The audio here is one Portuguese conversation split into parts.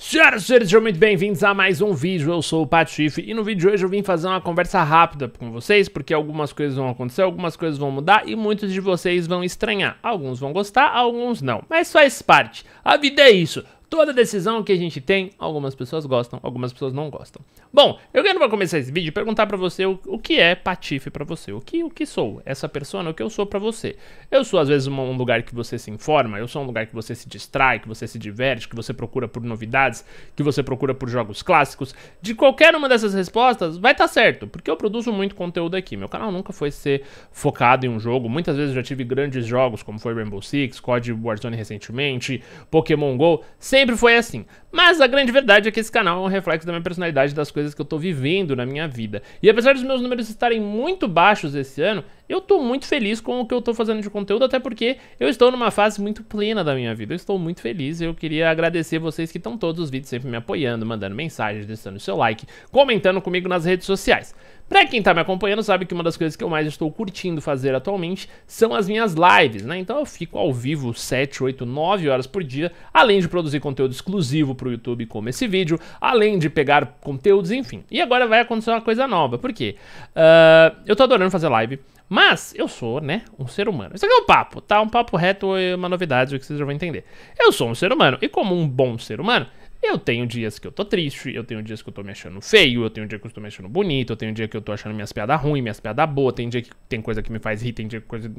Senhoras e senhores, sejam muito bem-vindos a mais um vídeo, eu sou o Pat Schiff e no vídeo de hoje eu vim fazer uma conversa rápida com vocês porque algumas coisas vão acontecer, algumas coisas vão mudar e muitos de vocês vão estranhar. Alguns vão gostar, alguns não, mas faz parte. A vida é isso, Toda decisão que a gente tem, algumas pessoas gostam, algumas pessoas não gostam. Bom, eu quero para começar esse vídeo perguntar para você o, o, que é patife para você, o que o que sou essa pessoa, o que eu sou para você. Eu sou às vezes um, um lugar que você se informa, eu sou um lugar que você se distrai, que você se diverte, que você procura por novidades, que você procura por jogos clássicos. De qualquer uma dessas respostas vai estar tá certo, porque eu produzo muito conteúdo aqui. Meu canal nunca foi ser focado em um jogo. Muitas vezes eu já tive grandes jogos, como foi Rainbow Six, COD Warzone recentemente, Pokémon Go. Sempre foi assim. Mas a grande verdade é que esse canal é um reflexo da minha personalidade, das coisas que eu tô vivendo na minha vida. E apesar dos meus números estarem muito baixos esse ano, eu tô muito feliz com o que eu tô fazendo de conteúdo, até porque eu estou numa fase muito plena da minha vida. Eu estou muito feliz. Eu queria agradecer vocês que estão todos os vídeos sempre me apoiando, mandando mensagens, deixando seu like, comentando comigo nas redes sociais. Pra quem tá me acompanhando, sabe que uma das coisas que eu mais estou curtindo fazer atualmente são as minhas lives, né? Então eu fico ao vivo 7, 8, 9 horas por dia, além de produzir conteúdo exclusivo pro YouTube como esse vídeo, além de pegar conteúdos, enfim. E agora vai acontecer uma coisa nova, por quê? Uh, eu tô adorando fazer live. Mas eu sou, né, um ser humano. Isso aqui é um papo, tá? Um papo reto e uma novidade, o que vocês já vão entender. Eu sou um ser humano, e como um bom ser humano, eu tenho dias que eu tô triste, eu tenho dias que eu tô me achando feio, eu tenho dias que eu tô me achando bonito, eu tenho dia que eu tô achando minhas piadas ruins, minhas piadas boas, tem dia que tem coisa que me faz rir, tem dia que coisa.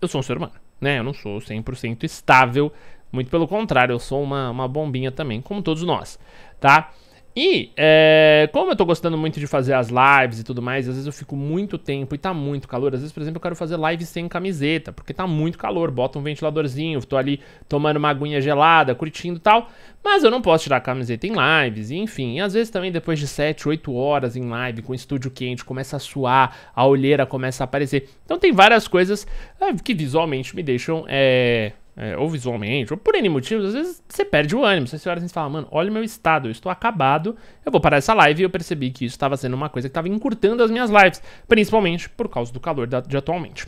Eu sou um ser humano, né? Eu não sou 100% estável, muito pelo contrário, eu sou uma, uma bombinha também, como todos nós, tá? E, é, como eu tô gostando muito de fazer as lives e tudo mais, às vezes eu fico muito tempo e tá muito calor. Às vezes, por exemplo, eu quero fazer live sem camiseta, porque tá muito calor. Bota um ventiladorzinho, tô ali tomando uma aguinha gelada, curtindo e tal. Mas eu não posso tirar a camiseta em lives, enfim. E às vezes também depois de 7, 8 horas em live, com o estúdio quente, começa a suar, a olheira começa a aparecer. Então tem várias coisas é, que visualmente me deixam é, é, ou visualmente, ou por N motivos, às vezes você perde o ânimo. Você olha assim e fala, mano, olha o meu estado, eu estou acabado, eu vou parar essa live e eu percebi que isso estava sendo uma coisa que estava encurtando as minhas lives, principalmente por causa do calor de atualmente.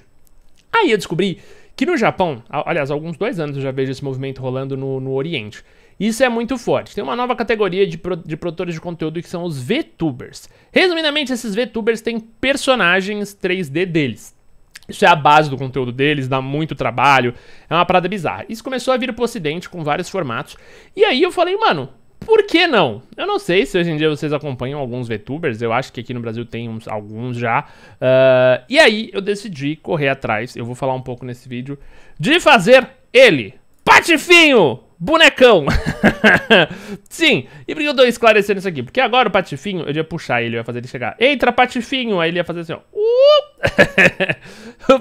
Aí eu descobri que no Japão, aliás, há alguns dois anos eu já vejo esse movimento rolando no, no Oriente. Isso é muito forte. Tem uma nova categoria de, pro, de produtores de conteúdo que são os VTubers. Resumidamente, esses VTubers têm personagens 3D deles. Isso é a base do conteúdo deles, dá muito trabalho, é uma parada bizarra. Isso começou a vir pro ocidente com vários formatos. E aí eu falei, mano, por que não? Eu não sei se hoje em dia vocês acompanham alguns VTubers, eu acho que aqui no Brasil tem uns, alguns já. Uh, e aí eu decidi correr atrás, eu vou falar um pouco nesse vídeo, de fazer ele, Patifinho! bonecão. Sim, e por que eu tô esclarecendo isso aqui? Porque agora o Patifinho, eu ia puxar ele, eu ia fazer ele chegar. Entra, Patifinho! Aí ele ia fazer assim, ó. Uh!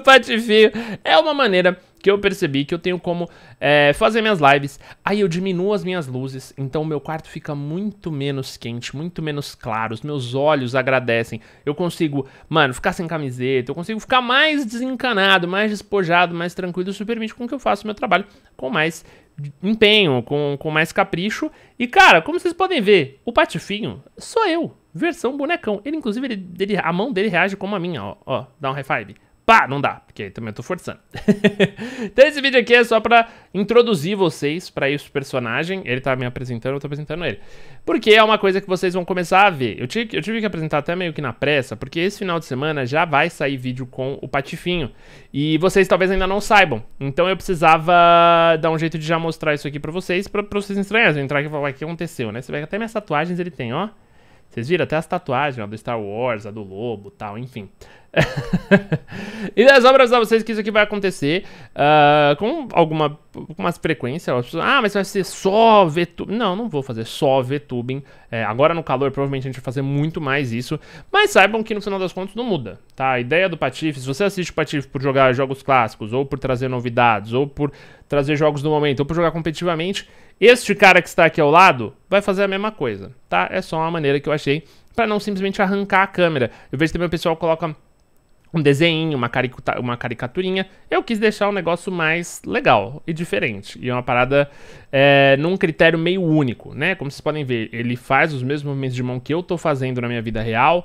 o Patifinho é uma maneira que eu percebi que eu tenho como é, fazer minhas lives. Aí eu diminuo as minhas luzes, então o meu quarto fica muito menos quente, muito menos claro, os meus olhos agradecem. Eu consigo, mano, ficar sem camiseta, eu consigo ficar mais desencanado, mais despojado, mais tranquilo. Isso permite com que eu faça o meu trabalho com mais empenho, com, com mais capricho. E, cara, como vocês podem ver, o Patifinho sou eu, versão bonecão. Ele, inclusive, ele, ele, a mão dele reage como a minha, ó. ó dá um high five. Pá, não dá, porque também eu tô forçando. então esse vídeo aqui é só pra introduzir vocês pra esse personagem. Ele tá me apresentando, eu tô apresentando ele. Porque é uma coisa que vocês vão começar a ver. Eu tive, eu tive que apresentar até meio que na pressa, porque esse final de semana já vai sair vídeo com o Patifinho. E vocês talvez ainda não saibam. Então eu precisava dar um jeito de já mostrar isso aqui pra vocês, pra, pra vocês estranharem. Eu entrar aqui e falar, o que aconteceu, né? Você vê que até minhas tatuagens ele tem, ó. Vocês viram? Até as tatuagens, ó, do Star Wars, a do Lobo tal, enfim. E é só pra avisar vocês que isso aqui vai acontecer uh, com alguma com umas frequências. Ah, mas vai ser só VTube. Não, não vou fazer só VTubing. É, agora no calor, provavelmente a gente vai fazer muito mais isso. Mas saibam que no final das contas não muda, tá? A ideia do Patife, se você assiste o Patife por jogar jogos clássicos, ou por trazer novidades, ou por trazer jogos do momento, ou por jogar competitivamente, este cara que está aqui ao lado vai fazer a mesma coisa, tá? É só uma maneira que eu achei para não simplesmente arrancar a câmera. Eu vejo também o pessoal coloca um desenho, uma, caricuta, uma caricaturinha. Eu quis deixar um negócio mais legal e diferente. E é uma parada é, num critério meio único, né? Como vocês podem ver, ele faz os mesmos movimentos de mão que eu tô fazendo na minha vida real.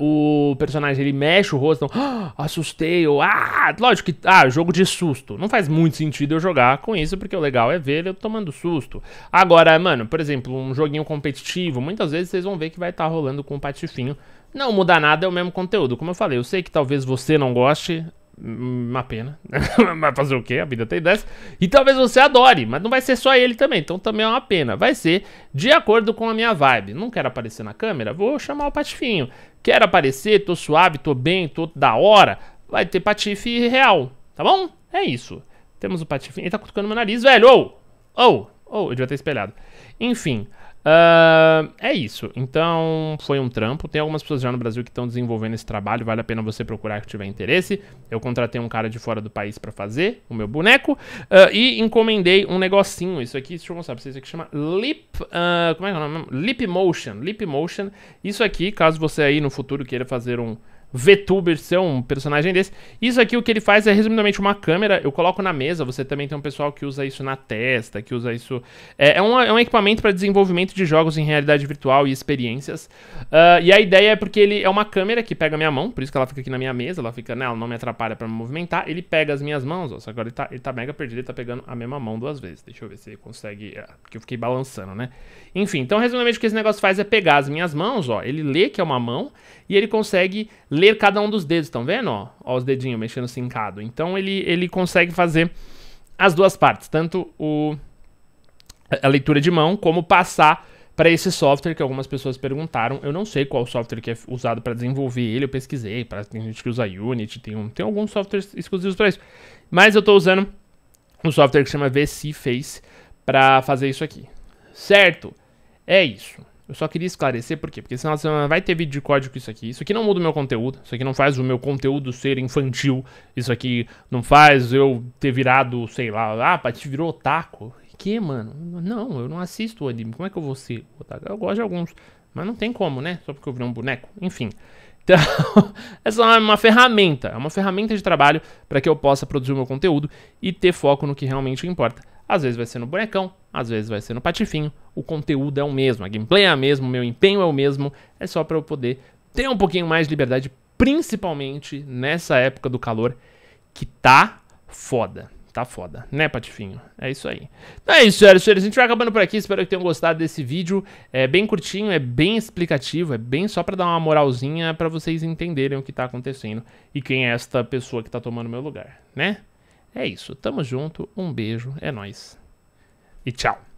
Uh, o personagem, ele mexe o rosto, então, ah, assustei, ou, ah, lógico que, ah, jogo de susto. Não faz muito sentido eu jogar com isso, porque o legal é ver eu tomando susto. Agora, mano, por exemplo, um joguinho competitivo, muitas vezes vocês vão ver que vai estar tá rolando com o um patifinho não muda nada, é o mesmo conteúdo. Como eu falei, eu sei que talvez você não goste, hum, uma pena. vai fazer o quê? A vida tem dessa. E talvez você adore, mas não vai ser só ele também. Então também é uma pena. Vai ser de acordo com a minha vibe. Não quero aparecer na câmera? Vou chamar o patifinho. Quero aparecer, tô suave, tô bem, tô da hora. Vai ter patife real, tá bom? É isso. Temos o patifinho. Ele tá cutucando meu nariz, velho. Ou! Oh! Ou! Oh! Ou! Oh, eu devia ter espelhado. Enfim. Uh, é isso. Então, foi um trampo. Tem algumas pessoas já no Brasil que estão desenvolvendo esse trabalho. Vale a pena você procurar que tiver interesse. Eu contratei um cara de fora do país para fazer o meu boneco. Uh, e encomendei um negocinho. Isso aqui, deixa eu mostrar pra vocês. Isso aqui chama Lip... Uh, como é que é o nome? Lip Motion. Lip Motion. Isso aqui, caso você aí no futuro queira fazer um VTuber ser um personagem desse. Isso aqui o que ele faz é resumidamente uma câmera, eu coloco na mesa, você também tem um pessoal que usa isso na testa, que usa isso... É, é, um, é um, equipamento para desenvolvimento de jogos em realidade virtual e experiências. Uh, e a ideia é porque ele é uma câmera que pega minha mão, por isso que ela fica aqui na minha mesa, ela fica, né, ela não me atrapalha para me movimentar, ele pega as minhas mãos, ó, só agora ele tá, ele tá mega perdido, ele tá pegando a mesma mão duas vezes. Deixa eu ver se ele consegue... Ah, porque eu fiquei balançando, né? Enfim, então resumidamente o que esse negócio faz é pegar as minhas mãos, ó, ele lê que é uma mão, e ele consegue ler cada um dos dedos, estão vendo? Ó, ó os dedinhos mexendo sincado. Assim então ele, ele consegue fazer as duas partes, tanto o, a leitura de mão como passar para esse software que algumas pessoas perguntaram. Eu não sei qual software que é usado para desenvolver ele, eu pesquisei, pra, tem gente que usa Unity, tem, um, tem alguns softwares exclusivos para isso. Mas eu estou usando um software que chama VC Face para fazer isso aqui. Certo? É isso. Eu só queria esclarecer por quê, porque senão você vai ter vídeo de código com isso aqui. Isso aqui não muda o meu conteúdo, isso aqui não faz o meu conteúdo ser infantil, isso aqui não faz eu ter virado, sei lá, ah, Pati virou otaku. Que, mano? Não, eu não assisto o anime, como é que eu vou ser otaku? Eu gosto de alguns, mas não tem como, né? Só porque eu virei um boneco, enfim. Então, essa é uma ferramenta, é uma ferramenta de trabalho para que eu possa produzir o meu conteúdo e ter foco no que realmente importa. Às vezes vai ser no bonecão, às vezes vai ser no patifinho, o conteúdo é o mesmo, a gameplay é a mesma, o meu empenho é o mesmo, é só para eu poder ter um pouquinho mais de liberdade, principalmente nessa época do calor que tá foda. Tá foda, né, Patifinho? É isso aí. Então é isso, senhoras e senhores. A gente vai acabando por aqui. Espero que tenham gostado desse vídeo. É bem curtinho, é bem explicativo, é bem só pra dar uma moralzinha pra vocês entenderem o que tá acontecendo e quem é esta pessoa que tá tomando meu lugar, né? É isso. Tamo junto. Um beijo. É nóis. E tchau.